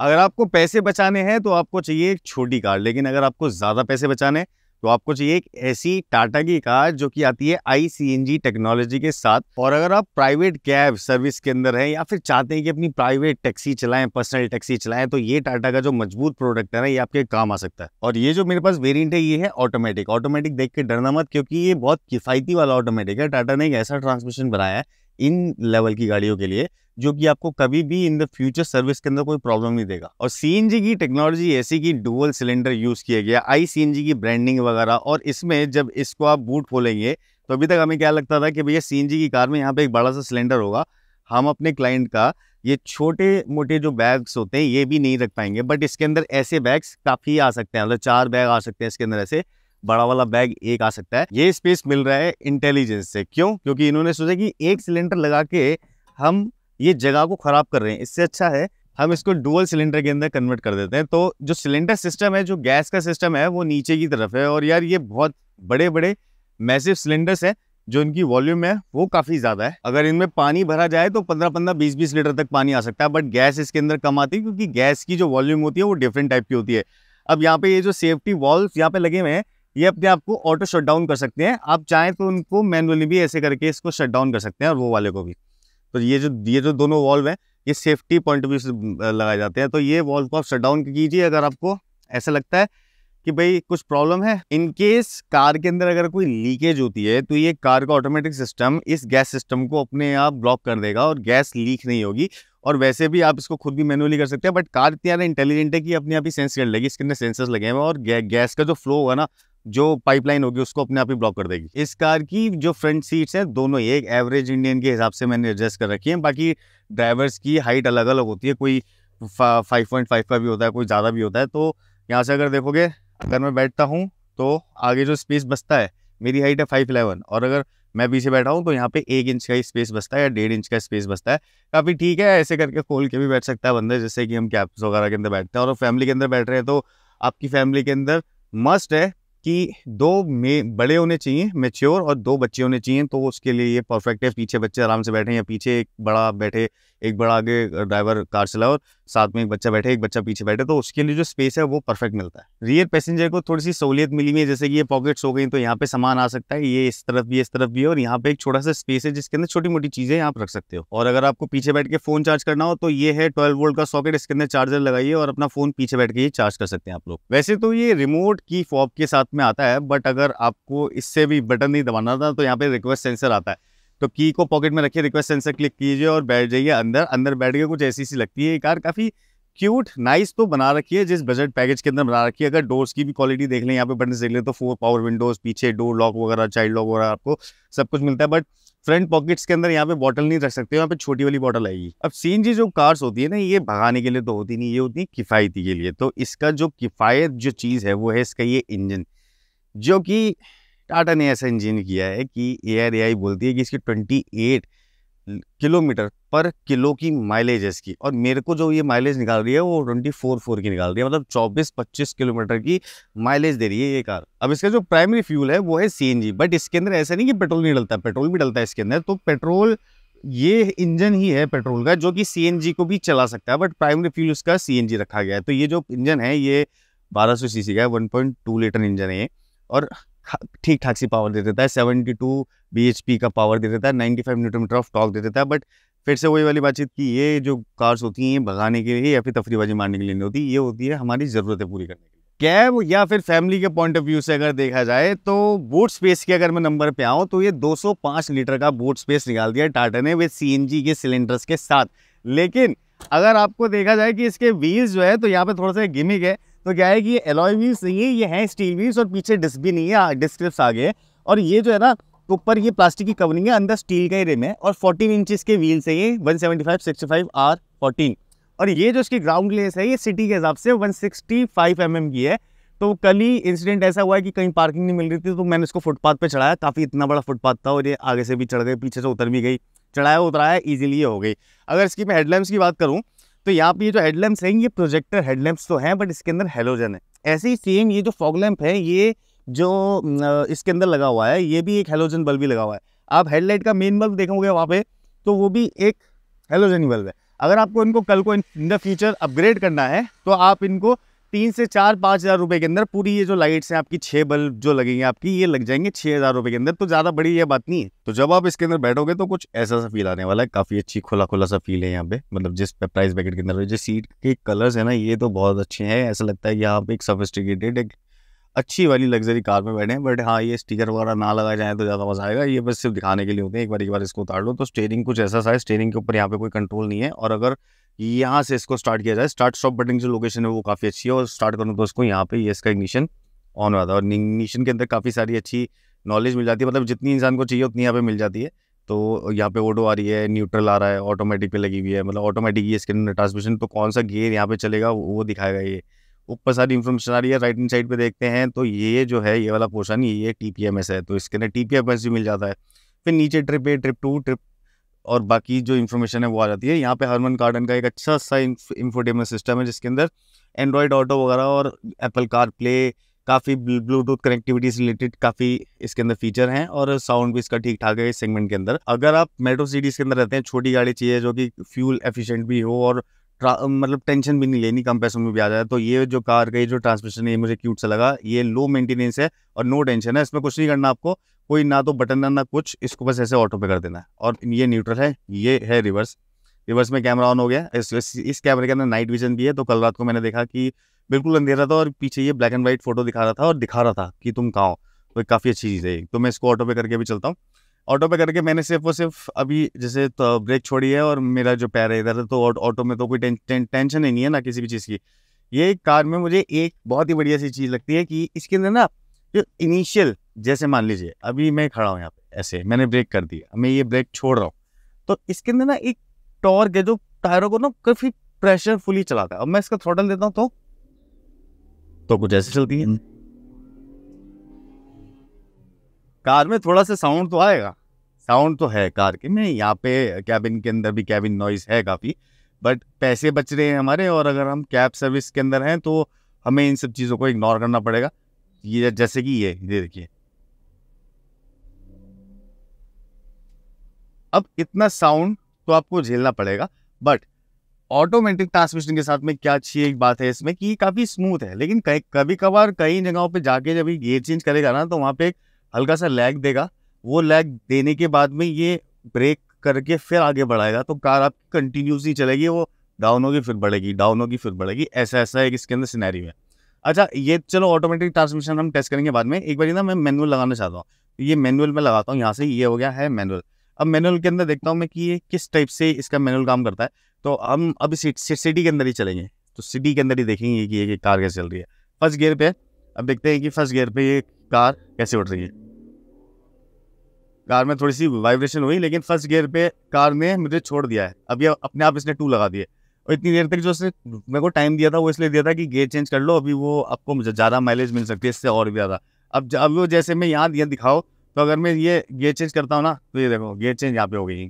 अगर आपको पैसे बचाने हैं तो आपको चाहिए एक छोटी कार लेकिन अगर आपको ज़्यादा पैसे बचाने तो आपको चाहिए एक ऐसी टाटा की कार जो कि आती है आई टेक्नोलॉजी के साथ और अगर आप प्राइवेट कैब सर्विस के अंदर हैं या फिर चाहते हैं कि अपनी प्राइवेट टैक्सी चलाएं पर्सनल टैक्सी चलाएं तो ये टाटा का जो मजबूत प्रोडक्ट है ना ये आपके काम आ सकता है और ये जो मेरे पास वेरियंट है ये है ऑटोमेटिक ऑटोमेटिक देख के डरना मत क्योंकि ये बहुत किफायती वाला ऑटोमेटिक है टाटा ने एक ऐसा ट्रांसमिशन बनाया है इन लेवल की गाड़ियों के लिए जो कि आपको कभी भी इन द फ्यूचर सर्विस के अंदर कोई प्रॉब्लम नहीं देगा और सी की टेक्नोलॉजी ऐसी कि डुअल सिलेंडर यूज़ किया गया आई सी की ब्रांडिंग वगैरह और इसमें जब इसको आप बूट खोलेंगे तो अभी तक हमें क्या लगता था कि भैया सी की कार में यहाँ पे एक बड़ा सा सिलेंडर होगा हम अपने क्लाइंट का ये छोटे मोटे जो बैग्स होते हैं ये भी नहीं रख पाएंगे बट इसके अंदर ऐसे बैग्स काफ़ी आ सकते हैं मतलब चार बैग आ सकते हैं इसके अंदर ऐसे बड़ा वाला बैग एक आ सकता है ये स्पेस मिल रहा है इंटेलिजेंस से क्यों क्योंकि इन्होंने सोचा कि एक सिलेंडर लगा के हम ये जगह को खराब कर रहे हैं इससे अच्छा है हम इसको डुअल सिलेंडर के अंदर कन्वर्ट कर देते हैं तो जो सिलेंडर सिस्टम है जो गैस का सिस्टम है वो नीचे की तरफ है और यार ये बहुत बड़े बड़े मैसिव सिलेंडर्स हैं जो इनकी वॉल्यूम है वो काफ़ी ज़्यादा है अगर इनमें पानी भरा जाए तो पंद्रह पंद्रह बीस बीस लीटर तक पानी आ सकता है बट गैस इसके अंदर कम आती है क्योंकि गैस की जो वॉल्यूम होती है वो डिफरेंट टाइप की होती है अब यहाँ पे ये जो सेफ्टी वॉल्व यहाँ पे लगे हुए हैं ये अपने आप को ऑटो शट डाउन कर सकते हैं आप चाहें तो उनको मैनुअली भी ऐसे करके इसको शट डाउन कर सकते हैं और वो वाले को भी तो ये जो ये जो दोनों वॉल्व हैं ये सेफ्टी पॉइंट ऑफ व्यू से लगाए जाते हैं तो ये वॉल्व को आप शट डाउन कीजिए अगर आपको ऐसा लगता है कि भाई कुछ प्रॉब्लम है इनकेस कार के अंदर अगर कोई लीकेज होती है तो ये कार का ऑटोमेटिक सिस्टम इस गैस सिस्टम को अपने आप ब्लॉक कर देगा और गैस लीक नहीं होगी और वैसे भी आप इसको खुद भी मैनुअली कर सकते हैं बट कार इतनी ज़्यादा इंटेलिजेंट है कि अपने आप ही सेंस कर लेगी इसके अंदर सेंसर्स लगे हैं और गै, गैस का जो फ्लो होगा ना जो पाइपलाइन होगी उसको अपने आप ही ब्लॉक कर देगी इस कार की जो फ्रंट सीट्स हैं दोनों एक एवरेज इंडियन के हिसाब से मैंने एडजस्ट कर रखी है बाकी ड्राइवर्स की हाइट अलग अलग होती है कोई फाइव पॉइंट फाइव का भी होता है कोई ज़्यादा भी होता है तो यहाँ से अगर देखोगे अगर मैं बैठता हूँ तो आगे जो स्पेस बचता है मेरी हाइट है फाइव इलेवन और अगर मैं पीछे बैठा हूँ तो यहाँ पे एक इंच का ही स्पेस बचता है या डेढ़ इंच का स्पेस बचता है काफ़ी ठीक है ऐसे करके खोल के भी बैठ सकता है बंदा जैसे कि हम कैब्स वगैरह के अंदर बैठते हैं और फैमिली के अंदर बैठ रहे हैं तो आपकी फैमिली के अंदर मस्ट है कि दो मे बड़े होने चाहिए मेच्योर और दो बच्चे होने चाहिए तो उसके लिए ये परफेक्ट है पीछे बच्चे आराम से बैठे या पीछे एक बड़ा बैठे एक बड़ा आगे ड्राइवर कार चलाए और साथ में एक बच्चा बैठे एक बच्चा पीछे बैठे तो उसके लिए जो स्पेस है वो परफेक्ट मिलता है रियर पैसेंजर को थोड़ी सी सहूलियत मिली हुई है जैसे कि ये पॉकेट्स हो गई तो यहाँ पे सामान आ सकता है ये इस तरफ भी इस तरफ भी और यहाँ पे एक छोटा सा स्पेस है जिसके अंदर छोटी मोटी चीज़ें आप रख सकते हो और अगर आपको पीछे बैठ के फोन चार्ज करना हो तो ये है ट्वेल्व वोल्ट का सॉकेट इसके अंदर चार्जर लगाइए और अपना फोन पीछे बैठ के ही चार्ज कर सकते हैं आप लोग वैसे तो ये रिमोट की फॉब के साथ में आता है बट अगर आपको इससे भी बटन नहीं दबाना था तो यहाँ पे रिक्वेस्ट सेंसर आता है तो की को पॉकेट में रखिए रिक्वेस्ट सेंसर क्लिक कीजिए और बैठ जाइए अंदर अंदर बैठ गए कुछ ऐसी सी लगती है ये कार काफ़ी क्यूट नाइस तो बना रखी है जिस बजट पैकेज के अंदर बना रखी है अगर डोर्स की भी क्वालिटी देख लें यहाँ पे बटन देख लें तो फोर पावर विंडोज पीछे डोर लॉक वगैरह चाइल्ड लॉक वगैरह आपको सब कुछ मिलता है बट फ्रंट पॉकेट्स के अंदर यहाँ पे बॉटल नहीं रख सकते यहाँ पे छोटी वाली बॉटल आएगी अब सीन जो कार्स होती है ना ये भगाने के लिए तो होती नहीं ये होती किफ़ायती के लिए तो इसका जो किफ़ायत जो चीज़ है वो है इसका ये इंजन जो कि टाटा ने ऐसा इंजीन किया है कि ए आर बोलती है कि इसकी ट्वेंटी एट किलोमीटर पर किलो की माइलेज है इसकी और मेरे को जो ये माइलेज निकाल रही है वो ट्वेंटी फोर फोर की निकाल रही है मतलब चौबीस पच्चीस किलोमीटर की माइलेज दे रही है ये कार अब इसका जो प्राइमरी फ्यूल है वो है सी बट इसके अंदर ऐसा नहीं कि पेट्रोल नहीं डलता पेट्रोल भी डलता है इसके अंदर तो पेट्रोल ये इंजन ही है पेट्रोल का जो कि सी को भी चला सकता है बट प्राइमरी फ्यूल इसका सी रखा गया है तो ये जो इंजन है ये बारह सौ सीसी का है 1.2 लीटर इंजन है और ठीक ठाक सी पावर दे देता है सेवेंटी टू बी का पावर दे देता है ninety five newton metre of torque दे देता है बट फिर से वही वाली बातचीत कि ये जो कार्स होती हैं ये भगाने के लिए या फिर तफरीबाजी मारने के लिए नहीं होती ये होती है हमारी ज़रूरतें पूरी करने के लिए कैब या फिर फैमिली के पॉइंट ऑफ व्यू से अगर देखा जाए तो बोट स्पेस के अगर मैं नंबर पे आऊँ तो ये 205 लीटर का बोट स्पेस निकाल दिया टाटा ने विद जी के सिलेंडर्स के साथ लेकिन अगर आपको देखा जाए कि इसके व्हील्स जो है तो यहाँ पे थोड़ा सा गिमिक है तो क्या है कि एलॉय व्हील्स नहीं है ये है स्टील व्हील्स और पीछे डिस्क भी नहीं है डिस्क रिप्स आगे है और ये जो है ना ऊपर ये प्लास्टिक की कवरिंग है अंदर स्टील का ही रेम है और 14 इंचेस के व्हील्स है ये 175 सेवेंटी आर 14 और ये जो इसकी ग्राउंड लेस है ये सिटी के हिसाब से 165 mm की है तो कल ही इंसिडेंट ऐसा हुआ है कि कहीं पार्किंग नहीं मिल रही थी तो मैंने इसको फुटपाथ पे चढ़ाया काफ़ी इतना बड़ा फुटपाथ था और ये आगे से भी चढ़ गए पीछे से उतर भी गई चढ़ाया उतराया ईजिली हो गई अगर इसकी मैं हेडलाइट्स की बात करूँ तो यहाँ पे ये जो हेडलैम्प्स रहेंगे ये प्रोजेक्टर हेडलैम्प्स तो हैं बट इसके अंदर हेलोजन है ऐसे ही सेम ये जो फॉग लैम्प है ये जो इसके अंदर लगा हुआ है ये भी एक हेलोजन बल्ब ही लगा हुआ है आप हेडलाइट का मेन बल्ब देखोगे वहाँ पे तो वो भी एक हेलोजन बल्ब है अगर आपको इनको कल को इन द फ्यूचर अपग्रेड करना है तो आप इनको तीन से चार पाँच हज़ार रुपये के अंदर पूरी ये जो लाइट्स हैं आपकी छः बल्ब जो लगेंगे आपकी ये लग जाएंगे छः हज़ार रुपये के अंदर तो ज़्यादा बड़ी ये बात नहीं है तो जब आप इसके अंदर बैठोगे तो कुछ ऐसा सा फील आने वाला है काफ़ी अच्छी खुला खुला सा फील है यहाँ पे मतलब जिस प्राइस बैकेट के अंदर जो सीट के कलर्स है ना ये तो बहुत अच्छे हैं ऐसा लगता है यहाँ पे एक सफिस्टिकेटेड एक अच्छी वाली लग्जरी कार में बैठे हैं बट हाँ ये स्टीकर वगैरह ना लगाए जाए तो ज़्यादा मज़ा आएगा ये बस सिर्फ दिखाने के लिए होते हैं एक बार एक बार इसको उतार लो तो स्टेयरिंग कुछ ऐसा सा है स्टेयरिंग के ऊपर यहाँ पे कोई कंट्रोल नहीं है और अगर यहाँ से इसको स्टार्ट किया जाए स्टार्ट स्टॉप बटन की जो लोकेशन है वो काफ़ी अच्छी है और स्टार्ट करूँ तो उसको यहाँ पे ये इसका इग्निशन ऑन हुआ था और इग्निशन के अंदर काफ़ी सारी अच्छी नॉलेज मिल जाती है मतलब जितनी इंसान को चाहिए उतनी यहाँ पे मिल जाती है तो यहाँ पे ऑटो आ रही है न्यूट्रल आ रहा है ऑटोमेटिक पे लगी हुई है मतलब ऑटोमेटिक ये इसके अंदर ट्रांसमिशन तो कौन सा गियर यहाँ पे चलेगा वो दिखाएगा ये ऊपर सारी इन्फॉर्मेशन आ रही है राइट इन साइड पे देखते हैं तो ये जो है ये वाला पोर्शन ये टी पी एम एस है तो इसके अंदर टी पी एम एस भी मिल जाता है फिर नीचे trip A trip two trip और बाकी जो इन्फॉर्मेशन है वो आ जाती है यहाँ पे हरमन गार्डन का एक अच्छा सा इंफोटेनमेंट सिस्टम है जिसके अंदर एंड्रॉयड ऑटो वगैरह और एप्पल कार प्ले काफ़ी ब्लूटूथ कनेक्टिविटी से रिलेटेड काफ़ी इसके अंदर फीचर हैं और साउंड भी इसका ठीक ठाक है इस सेगमेंट के अंदर अगर आप मेट्रो सिटीज़ के अंदर रहते हैं छोटी गाड़ी चाहिए जो कि फ्यूल एफिशिएंट भी हो और मतलब टेंशन भी नहीं लेनी कम पैसों में भी आ जाए तो ये जो कार का ये जो ट्रांसमिशन है ये मुझे क्यूट सा लगा ये लो मेंटेनेंस है और नो टेंशन है इसमें कुछ नहीं करना आपको कोई ना तो बटन ना कुछ इसको बस ऐसे ऑटो पे कर देना है और ये न्यूट्रल है ये है रिवर्स रिवर्स में कैमरा ऑन हो गया इस इस, इस कैमरे के अंदर नाइट विजन भी है तो कल रात को मैंने देखा कि बिल्कुल अंधेरा था और पीछे ये ब्लैक एंड व्हाइट फोटो दिखा रहा था और दिखा रहा था कि तुम कहाँ हो तो काफ़ी अच्छी चीज़ है तो मैं इसको ऑटो पे करके भी चलता हूँ ऑटो पे करके मैंने सिर्फ और सिर्फ अभी जैसे तो ब्रेक छोड़ी है और मेरा जो पैर है इधर है तो ऑटो में तो कोई टें, टें, टेंशन ही नहीं है ना किसी भी चीज़ की ये कार में मुझे एक बहुत ही बढ़िया सी चीज़ लगती है कि इसके अंदर ना जो इनिशियल जैसे मान लीजिए अभी मैं खड़ा हूँ यहाँ पे ऐसे मैंने ब्रेक कर दिया मैं ये ब्रेक छोड़ रहा हूँ तो इसके अंदर ना एक टॉर्क है जो टायरों को ना काफ़ी फुली चलाता है अब मैं इसका थ्रोटल देता हूँ तो तो कुछ ऐसे चलती है हम्म। कार में थोड़ा सा साउंड तो आएगा साउंड तो है कार के नहीं यहाँ पे कैबिन के अंदर भी कैबिन नॉइस है काफ़ी बट पैसे बच रहे हैं हमारे और अगर हम कैब सर्विस के अंदर हैं तो हमें इन सब चीज़ों को इग्नोर करना पड़ेगा ये जैसे कि ये ये देखिए अब इतना साउंड तो आपको झेलना पड़ेगा बट ऑटोमेटिक ट्रांसमिशन के साथ में क्या अच्छी एक बात है इसमें कि काफ़ी स्मूथ है लेकिन कहीं कभी कभार कई जगहों पे जाके जब ये चेंज करेगा ना तो वहाँ पे एक हल्का सा लैग देगा वो लैग देने के बाद में ये ब्रेक करके फिर आगे बढ़ाएगा तो कार आपकी कंटिन्यूसली चलेगी वो डाउन होगी फिर बढ़ेगी डाउन होगी फिर बढ़ेगी ऐसा ऐसा एक इसके अंदर सिनेरियो है अच्छा ये चलो ऑटोमेटिक ट्रांसमिशन हम टेस्ट करेंगे बाद में एक बार ना मैं मैनुअल लगाना चाहता हूँ तो ये मैनुअल में लगाता हूँ यहाँ से ये हो गया है मैनुअल अब मैनुअल के अंदर देखता हूँ मैं कि ये किस टाइप से इसका मैनुअल काम करता है तो हम अभी सिटी के अंदर ही चलेंगे तो सिटी के अंदर ही देखेंगे कि ये कार कैसे चल रही है फर्स्ट गियर पे अब देखते हैं कि फर्स्ट गियर पे ये कार कैसे उठ रही है कार में थोड़ी सी वाइब्रेशन हुई लेकिन फर्स्ट गियर पे कार ने मुझे छोड़ दिया है अभी अपने आप इसने टू लगा दिए और इतनी देर तक जो उसने मेरे को टाइम दिया था वो इसलिए दिया था कि गेयर चेंज कर लो अभी वो आपको मुझे ज़्यादा माइलेज मिल सकती है इससे और भी ज़्यादा अब अब वो जैसे मैं यहाँ दिया दिखाओ तो अगर मैं ये गेयर चेंज करता हूँ ना तो ये देखो गेयर चेंज यहाँ पे हो गई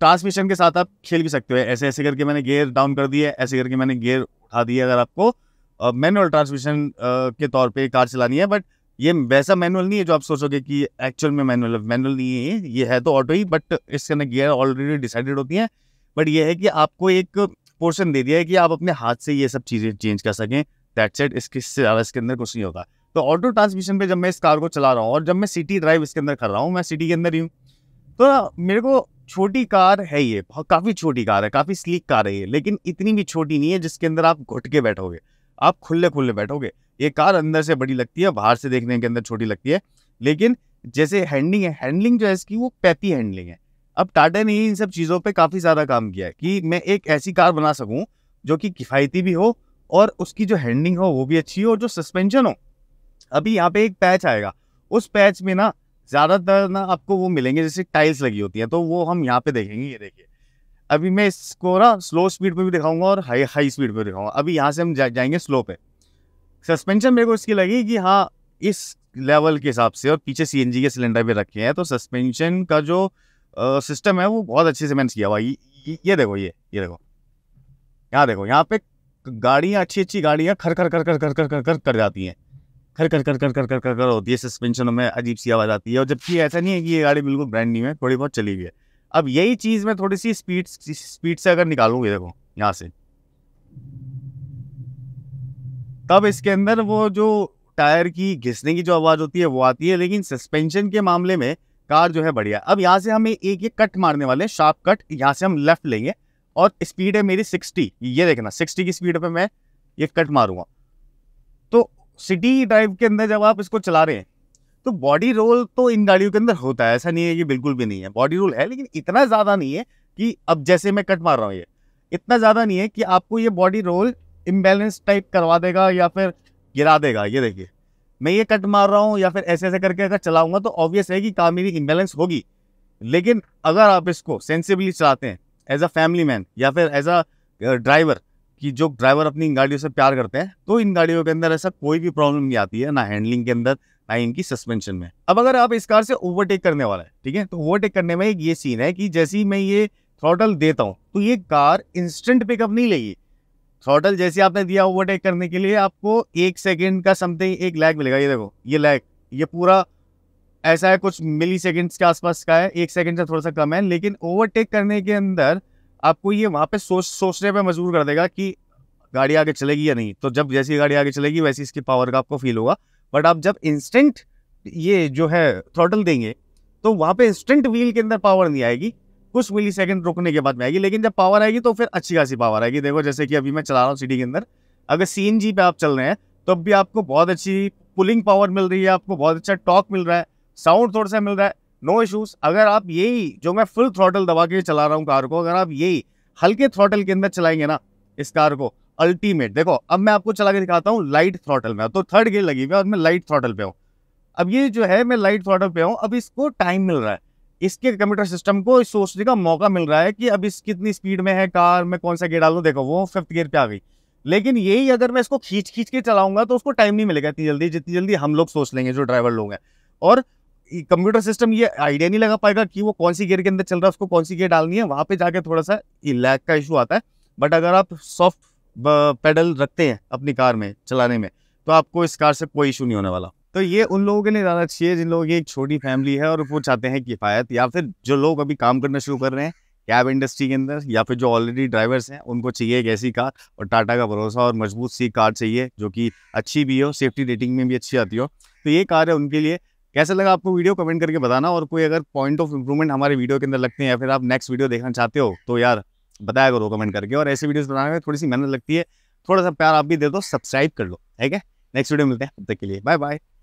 ट्रांसमिशन के साथ आप खेल भी सकते हो ऐसे ऐसे करके मैंने गेयर डाउन कर दिए ऐसे करके मैंने गेयर उठा दिए अगर आपको मैनुअल ट्रांसमिशन के तौर पर कार चलानी है बट ये वैसा मैनुअल नहीं है जो आप सोचोगे कि एक्चुअल में मैनुअल मैनुअल नहीं है ये है तो ऑटो ही बट इसके अंदर गियर ऑलरेडी डिसाइडेड होती है बट ये है कि आपको एक पोर्शन दे दिया है कि आप अपने हाथ से ये सब चीज़ें चेंज कर सकें दैट सेट इसके ज़्यादा इसके अंदर कुछ नहीं होगा तो ऑटो ट्रांसमिशन पर जब मैं इस कार को चला रहा हूँ और जब मैं सिटी ड्राइव इसके अंदर कर रहा हूँ मैं सिटी के अंदर ही हूँ तो मेरे को छोटी कार है ये काफ़ी छोटी कार है काफ़ी स्लीक कार है ये लेकिन इतनी भी छोटी नहीं है जिसके अंदर आप घुट के बैठोगे आप खुले खुले बैठोगे ये कार अंदर से बड़ी लगती है बाहर से देखने के अंदर छोटी लगती है लेकिन जैसे हैंडलिंग है हैंडलिंग जो है इसकी वो पैती हैंडलिंग है अब टाटा ने इन सब चीज़ों पे काफ़ी ज़्यादा काम किया है कि मैं एक ऐसी कार बना सकूं जो कि किफ़ायती भी हो और उसकी जो हैंडलिंग हो वो भी अच्छी हो और जो सस्पेंशन हो अभी यहाँ पे एक पैच आएगा उस पैच में ना ज़्यादातर ना आपको वो मिलेंगे जैसे टाइल्स लगी होती हैं तो वो हम यहाँ पे देखेंगे ये देखिए अभी मैं इसको ना स्लो स्पीड पे भी दिखाऊंगा और हाई हाई स्पीड पे दिखाऊंगा अभी यहाँ से हम जा, जाएंगे स्लो पे सस्पेंशन मेरे को इसकी लगी कि हाँ इस लेवल के हिसाब से और पीछे सी के सिलेंडर भी रखे हैं तो सस्पेंशन का जो सिस्टम है वो बहुत अच्छे से मैंने किया हुआ ये देखो ये ये देखो यहाँ देखो यहाँ पे गाड़ियाँ अच्छी अच्छी गाड़ियाँ खर खर खर खर खर खर खर खर कर जाती हैं खर खर खर खर खर खर खर खर होती है सस्पेंशन में अजीब सी आवाज़ आती है और जबकि ऐसा नहीं है कि ये गाड़ी बिल्कुल ब्रांड न्यू है थोड़ी बहुत चली हुई है अब यही चीज़ मैं थोड़ी सी स्पीड स्पीड से अगर निकालूंगी देखो यहाँ से तब इसके अंदर वो जो टायर की घिसने की जो आवाज़ होती है वो आती है लेकिन सस्पेंशन के मामले में कार जो है बढ़िया अब यहाँ से हमें एक ये कट मारने वाले हैं शार्प कट यहाँ से हम लेफ्ट लेंगे और स्पीड है मेरी सिक्सटी ये देखना सिक्सटी की स्पीड पर मैं ये कट मारूंगा तो सिटी ड्राइव के अंदर जब आप इसको चला रहे हैं तो बॉडी रोल तो इन गाड़ियों के अंदर होता है ऐसा नहीं है कि बिल्कुल भी नहीं है बॉडी रोल है लेकिन इतना ज़्यादा नहीं है कि अब जैसे मैं कट मार रहा हूँ ये इतना ज़्यादा नहीं है कि आपको ये बॉडी रोल इम्बेलेंस टाइप करवा देगा या फिर गिरा देगा ये देखिए मैं ये कट मार रहा हूँ या फिर ऐसे ऐसे करके अगर चलाऊंगा तो ऑब्वियस है कि काम मेरी इम्बेलेंस होगी लेकिन अगर आप इसको सेंसिबली चलाते हैं एज अ फैमिली मैन या फिर एज अ ड्राइवर कि जो ड्राइवर अपनी इन गाड़ियों से प्यार करते हैं तो इन गाड़ियों के अंदर ऐसा कोई भी प्रॉब्लम नहीं आती है ना हैंडलिंग के अंदर ना इनकी सस्पेंशन में अब अगर आप इस कार से ओवरटेक करने वाला है ठीक है तो ओवरटेक करने में एक ये सीन है कि जैसे ही मैं ये थ्रॉटल देता हूँ तो ये कार इंस्टेंट पिकअप नहीं लेगी थ्रॉटल जैसे आपने दिया ओवरटेक करने के लिए आपको एक सेकेंड का समथिंग एक लैग मिलेगा ये देखो ये लैग ये पूरा ऐसा है कुछ मिली सेकेंड्स के आसपास का है एक सेकेंड से थोड़ा सा कम है लेकिन ओवरटेक करने के अंदर आपको ये वहाँ पे सोच सोचने पे मजबूर कर देगा कि गाड़ी आगे चलेगी या नहीं तो जब जैसी गाड़ी आगे चलेगी वैसी इसकी पावर का आपको फील होगा बट आप जब इंस्टेंट ये जो है थ्रॉटल देंगे तो वहाँ पे इंस्टेंट व्हील के अंदर पावर नहीं आएगी कुछ मिली सेकंड रुकने के बाद में आएगी लेकिन जब पावर आएगी तो फिर अच्छी खासी पावर आएगी देखो जैसे कि अभी मैं चला रहा हूँ सिटी के अंदर अगर सी पे आप चल रहे हैं तो भी आपको बहुत अच्छी पुलिंग पावर मिल रही है आपको बहुत अच्छा टॉक मिल रहा है साउंड थोड़ा सा मिल रहा है नो इशूज़ अगर आप यही जो मैं फुल थ्रॉटल दबा के चला रहा हूँ कार को अगर आप यही हल्के थ्रॉटल के अंदर चलाएंगे ना इस कार को अल्टीमेट देखो अब मैं आपको चला के दिखाता हूँ लाइट थ्रॉटल में तो थर्ड गियर लगी हुई है और मैं लाइट थ्रॉटल पे हूँ अब ये जो है मैं लाइट थ्रॉटल पे हूँ अब इसको टाइम मिल रहा है इसके कंप्यूटर सिस्टम को सोचने का मौका मिल रहा है कि अब इस कितनी स्पीड में है कार में कौन सा गियर डालू देखो वो फिफ्थ गियर पे आ गई लेकिन यही अगर मैं इसको खींच खींच के चलाऊंगा तो उसको टाइम नहीं मिलेगा इतनी जल्दी जितनी जल्दी हम लोग सोच लेंगे जो ड्राइवर लोग हैं और कंप्यूटर सिस्टम ये आइडिया नहीं लगा पाएगा कि वो कौन सी गियर के अंदर चल रहा है उसको कौन सी गियर डालनी है वहाँ पे जाके थोड़ा सा लैग का इशू आता है बट अगर आप सॉफ्ट पेडल रखते हैं अपनी कार में चलाने में तो आपको इस कार से कोई इशू नहीं होने वाला तो ये उन लोगों के लिए ज़्यादा अच्छी है जिन लोगों की एक छोटी फैमिली है और वो चाहते हैं किफ़ायत या फिर जो लोग अभी काम करना शुरू कर रहे हैं कैब इंडस्ट्री के अंदर या फिर जो ऑलरेडी ड्राइवर्स हैं उनको चाहिए एक ऐसी कार और टाटा का भरोसा और मजबूत सी कार चाहिए जो कि अच्छी भी हो सेफ्टी रेटिंग में भी अच्छी आती हो तो ये कार है उनके लिए कैसा लगा आपको वीडियो कमेंट करके बताना और कोई अगर पॉइंट ऑफ इंप्रूवमेंट हमारे वीडियो के अंदर लगते हैं या फिर आप नेक्स्ट वीडियो देखना चाहते हो तो यार बताया करो कमेंट करके और ऐसे वीडियोज बनाने में थोड़ी सी मेहनत लगती है थोड़ा सा प्यार आप भी दे दो सब्सक्राइब कर लो ठीक है नेक्स्ट वीडियो मिलते हैं तब तक के लिए बाय बाय